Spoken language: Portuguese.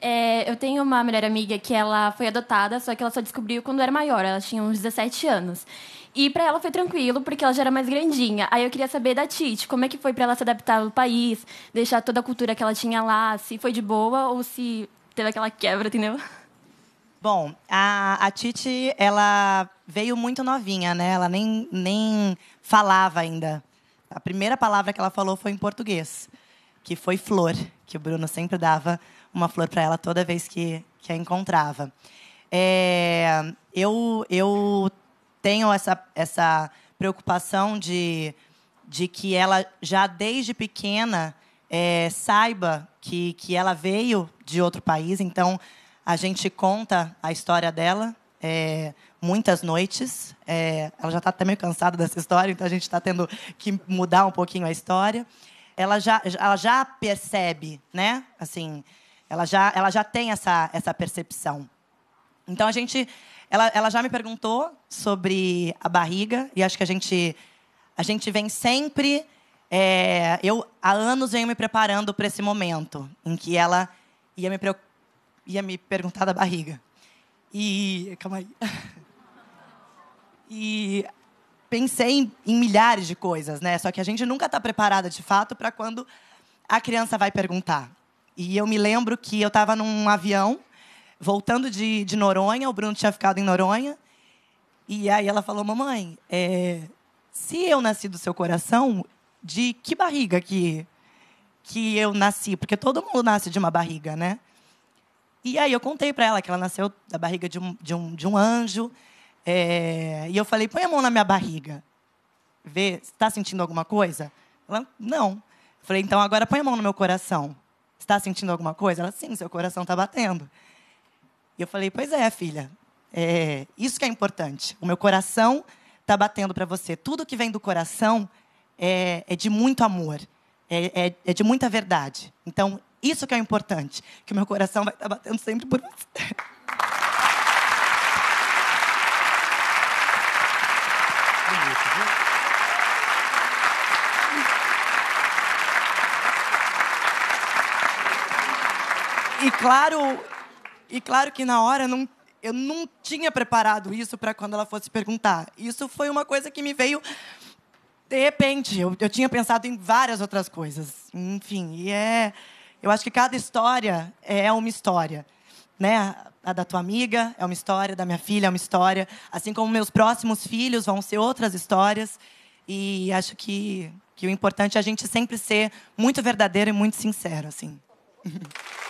É, eu tenho uma melhor amiga que ela foi adotada, só que ela só descobriu quando era maior, ela tinha uns 17 anos. E para ela foi tranquilo, porque ela já era mais grandinha. Aí eu queria saber da Tite, como é que foi para ela se adaptar ao país, deixar toda a cultura que ela tinha lá, se foi de boa ou se teve aquela quebra, entendeu? Bom, a, a Tite, ela veio muito novinha, né? Ela nem, nem falava ainda. A primeira palavra que ela falou foi em português que foi flor, que o Bruno sempre dava uma flor para ela toda vez que, que a encontrava. É, eu, eu tenho essa, essa preocupação de, de que ela, já desde pequena, é, saiba que, que ela veio de outro país. Então, a gente conta a história dela é, muitas noites. É, ela já está até meio cansada dessa história, então a gente está tendo que mudar um pouquinho a história ela já, ela já percebe, né? Assim, ela já, ela já tem essa, essa percepção. Então a gente, ela, ela já me perguntou sobre a barriga e acho que a gente, a gente vem sempre, é, eu há anos venho me preparando para esse momento em que ela ia me ia me perguntar da barriga. E calma aí. E pensei em, em, milhares de coisas, né? Só que a gente nunca está preparada de fato para quando a criança vai perguntar. E eu me lembro que eu estava num avião voltando de, de, Noronha, o Bruno tinha ficado em Noronha, e aí ela falou: "Mamãe, é, se eu nasci do seu coração, de que barriga que que eu nasci? Porque todo mundo nasce de uma barriga, né?" E aí eu contei para ela que ela nasceu da barriga de um, de um, de um anjo é, e eu falei, põe a mão na minha barriga. Vê, está sentindo alguma coisa? Ela, não. Eu falei, então agora põe a mão no meu coração. Está sentindo alguma coisa? Ela, sim, seu coração está batendo. E eu falei, pois é, filha. É, isso que é importante. O meu coração está batendo para você. Tudo que vem do coração é, é de muito amor, é, é, é, de muita verdade. Então, isso que é importante, que o meu coração vai estar tá batendo sempre por você. isso, viu? E claro, e claro que na hora não, eu não tinha preparado isso para quando ela fosse perguntar. Isso foi uma coisa que me veio de repente. Eu, eu tinha pensado em várias outras coisas. Enfim, e é. Eu acho que cada história é uma história né? A da tua amiga é uma história, da minha filha é uma história, assim como meus próximos filhos vão ser outras histórias. E acho que que o importante é a gente sempre ser muito verdadeiro e muito sincero, assim.